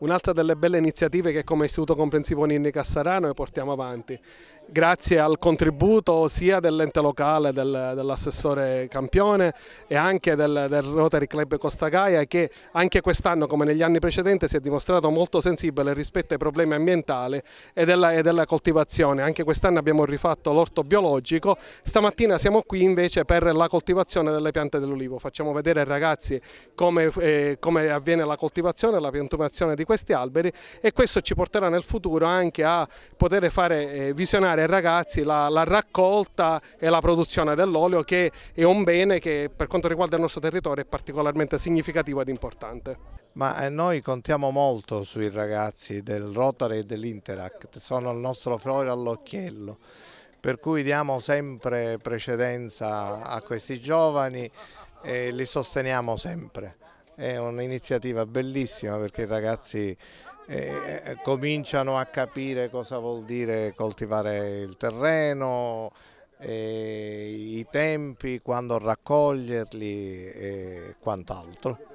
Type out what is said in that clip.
Un'altra delle belle iniziative che come Istituto Comprensivo Ninni Cassarano noi portiamo avanti, grazie al contributo sia dell'ente locale, del, dell'assessore Campione e anche del, del Rotary Club Costa Gaia che anche quest'anno come negli anni precedenti si è dimostrato molto sensibile rispetto ai problemi ambientali e della, e della coltivazione. Anche quest'anno abbiamo rifatto l'orto biologico, stamattina siamo qui invece per la coltivazione delle piante dell'ulivo. Facciamo vedere ai ragazzi come, eh, come avviene la coltivazione e la piantumazione di questi alberi e questo ci porterà nel futuro anche a poter fare eh, visionare ai ragazzi la, la raccolta e la produzione dell'olio che è un bene che per quanto riguarda il nostro territorio è particolarmente significativo ed importante. Ma eh, noi contiamo molto sui ragazzi del Rotary e dell'Interact, sono il nostro fiore all'occhiello per cui diamo sempre precedenza a questi giovani e li sosteniamo sempre. È un'iniziativa bellissima perché i ragazzi eh, eh, cominciano a capire cosa vuol dire coltivare il terreno, eh, i tempi, quando raccoglierli e quant'altro.